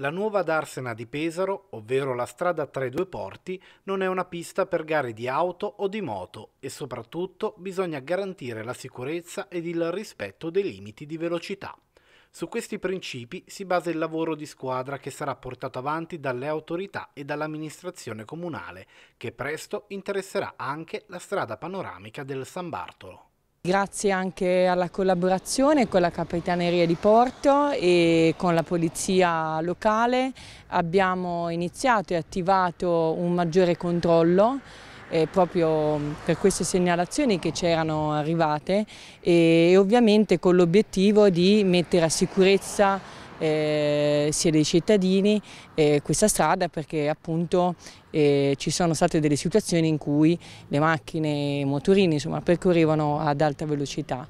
La nuova Darsena di Pesaro, ovvero la strada tra i due porti, non è una pista per gare di auto o di moto e soprattutto bisogna garantire la sicurezza ed il rispetto dei limiti di velocità. Su questi principi si basa il lavoro di squadra che sarà portato avanti dalle autorità e dall'amministrazione comunale, che presto interesserà anche la strada panoramica del San Bartolo. Grazie anche alla collaborazione con la Capitaneria di Porto e con la Polizia locale abbiamo iniziato e attivato un maggiore controllo eh, proprio mm, per queste segnalazioni che c'erano arrivate e ovviamente con l'obiettivo di mettere a sicurezza eh, sia dei cittadini eh, questa strada perché appunto eh, ci sono state delle situazioni in cui le macchine, e i motorini insomma, percorrevano ad alta velocità.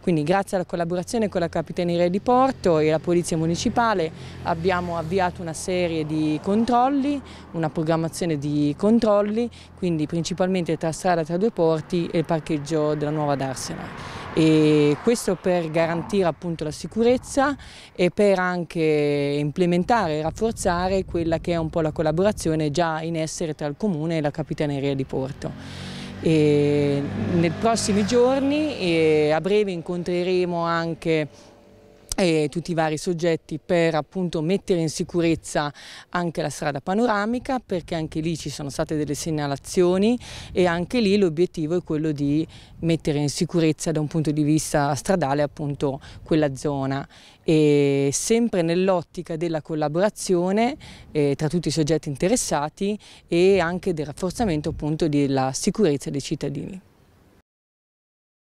Quindi grazie alla collaborazione con la Capitaneria di Porto e la Polizia Municipale abbiamo avviato una serie di controlli, una programmazione di controlli, quindi principalmente tra strada tra due porti e il parcheggio della nuova D'Arsena e questo per garantire appunto la sicurezza e per anche implementare e rafforzare quella che è un po' la collaborazione già in essere tra il comune e la capitaneria di Porto. E nei prossimi giorni a breve incontreremo anche e tutti i vari soggetti per appunto mettere in sicurezza anche la strada panoramica perché anche lì ci sono state delle segnalazioni e anche lì l'obiettivo è quello di mettere in sicurezza da un punto di vista stradale appunto quella zona e sempre nell'ottica della collaborazione eh, tra tutti i soggetti interessati e anche del rafforzamento appunto della sicurezza dei cittadini.